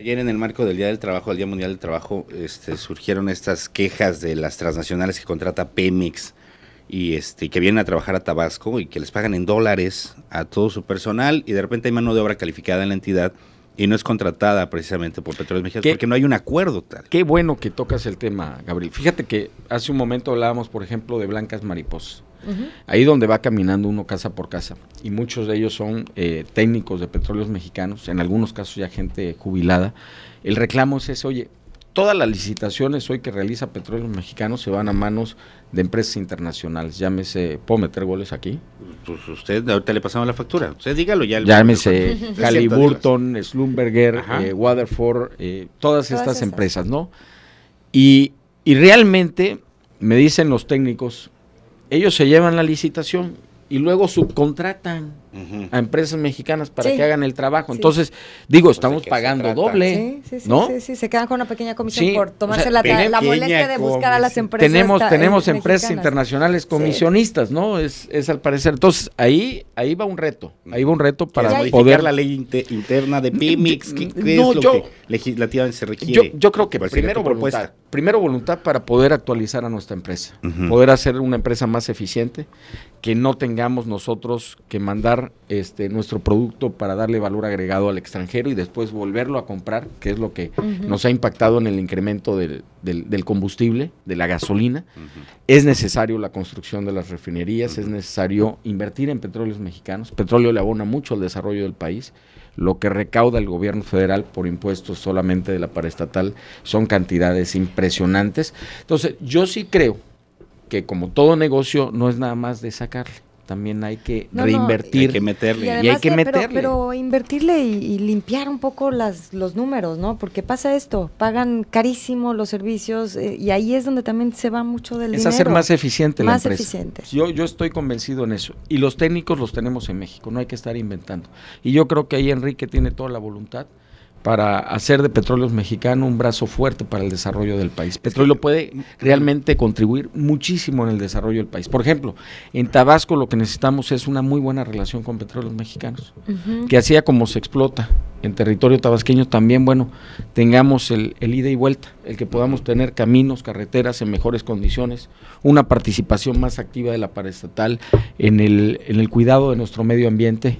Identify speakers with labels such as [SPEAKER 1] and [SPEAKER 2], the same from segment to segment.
[SPEAKER 1] Ayer en el marco del Día del Trabajo, el Día Mundial del Trabajo, este, surgieron estas quejas de las transnacionales que contrata Pemex y este, que vienen a trabajar a Tabasco y que les pagan en dólares a todo su personal y de repente hay mano de obra calificada en la entidad y no es contratada precisamente por Petróleos Mexicanos porque no hay un acuerdo
[SPEAKER 2] tal. Qué bueno que tocas el tema, Gabriel. Fíjate que hace un momento hablábamos, por ejemplo, de blancas mariposas. Ahí donde va caminando uno casa por casa. Y muchos de ellos son eh, técnicos de petróleos mexicanos, en algunos casos ya gente jubilada. El reclamo es ese, oye, todas las licitaciones hoy que realiza Petróleos Mexicanos se van a manos de empresas internacionales. Llámese, ¿puedo meter goles aquí? Pues usted, ahorita le pasamos la factura. Usted dígalo ya. Llámese Caliburton, Slumberger, eh, Waterford, eh, todas, estas empresas, ¿no? Y, y realmente me dicen los técnicos, ellos se llevan la licitación y luego subcontratan a empresas mexicanas para que hagan el trabajo. Entonces, digo, pues, estamos pagando doble. Sí, sí, sí, se quedan con una pequeña comisión por tomarse la, molestia de buscar a las empresas. Tenemos, tenemos eh, empresas internacionales comisionistas, ¿no? Es, es al parecer. Entonces, ahí, ahí va un reto. Ahí va un reto para poder. la ley interna de PIMIX, ¿Qué, mm, legislativamente se requiere? Yo, creo que primero voluntad. Primero voluntad para poder actualizar a nuestra empresa. Poder hacer una empresa más eficiente, que no tengamos nosotros que mandar este, nuestro producto para darle valor agregado al extranjero y después volverlo a comprar, que es lo que nos ha impactado en el incremento del, combustible, de la gasolina. Es necesario la construcción de las refinerías, es necesario invertir en petróleos mexicanos. Petróleo le abona mucho al desarrollo del país. Lo que recauda el gobierno federal por impuestos solamente de la paraestatal son cantidades impresionantes. Entonces, yo sí creo que como todo negocio no es nada más de sacarle también hay que reinvertir. hay que meterle. Y, hay que meterle. Pero, invertirle y, limpiar un poco las, los números, ¿no? Porque pasa esto, pagan carísimo los servicios eh, y ahí es donde también se va mucho del es dinero. Es hacer más eficiente la empresa. Eficiente. Yo, yo estoy convencido en eso. Y los técnicos los tenemos en México, no hay que estar inventando. Y yo creo que ahí Enrique tiene toda la voluntad para hacer de Petróleos Mexicano un brazo fuerte para el desarrollo del país. Petróleo puede realmente contribuir muchísimo en el desarrollo del país. Por ejemplo, en Tabasco lo que necesitamos es una muy buena relación con Petróleos Mexicanos, que hacía como se explota en territorio tabasqueño también, bueno, tengamos el, ida y vuelta, el que podamos tener caminos, carreteras en mejores condiciones, una participación más activa de la paraestatal en en el cuidado de nuestro medio ambiente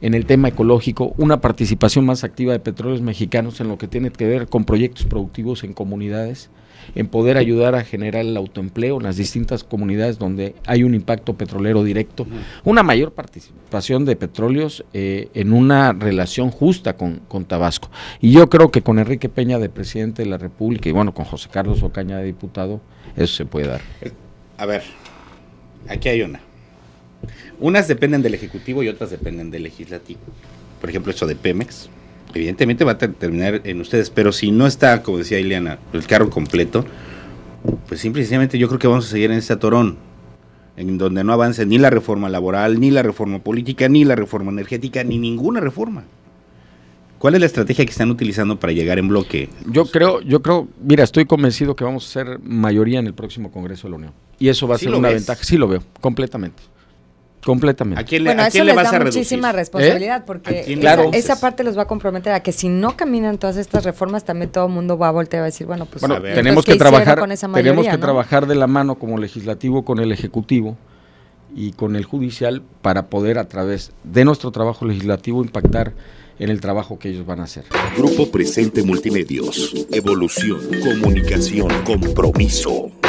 [SPEAKER 2] en el tema ecológico, una participación más activa de petróleos mexicanos en lo que tiene que ver con proyectos productivos en comunidades, en poder ayudar a generar el autoempleo en las distintas comunidades donde hay un impacto petrolero directo, una mayor participación de petróleos eh, en una relación justa con, con, Tabasco. Y yo creo que con Enrique Peña de presidente de la República y bueno, con José Carlos Ocaña de diputado, eso se puede dar.
[SPEAKER 1] A ver, aquí hay una. Unas dependen del Ejecutivo y otras dependen del Legislativo. Por ejemplo, esto de Pemex, evidentemente va a terminar en ustedes, pero si no está, como decía Ileana, el carro completo, pues simplemente yo creo que vamos a seguir en ese atorón, en donde no avance ni la reforma laboral, ni la reforma política, ni la reforma energética, ni ninguna
[SPEAKER 2] reforma. ¿Cuál es la estrategia que están utilizando para llegar en bloque? Yo creo, yo creo, mira, estoy convencido que vamos a ser mayoría en el próximo Congreso de la Unión. Y eso va a ser una ventaja. Sí lo veo, completamente. Completamente. ¿A quién le, bueno, ¿a quién eso les da muchísima ¿Eh? responsabilidad porque esa, parte los va a comprometer a que si no caminan todas estas reformas también todo el mundo va a voltear a decir, bueno, pues tenemos pues, que trabajar con esa tenemos que trabajar de la mano como legislativo con el ejecutivo y con el judicial para poder a través de nuestro trabajo legislativo impactar en el trabajo que ellos van a hacer.
[SPEAKER 1] Grupo Presente Multimedios. Evolución, comunicación, compromiso.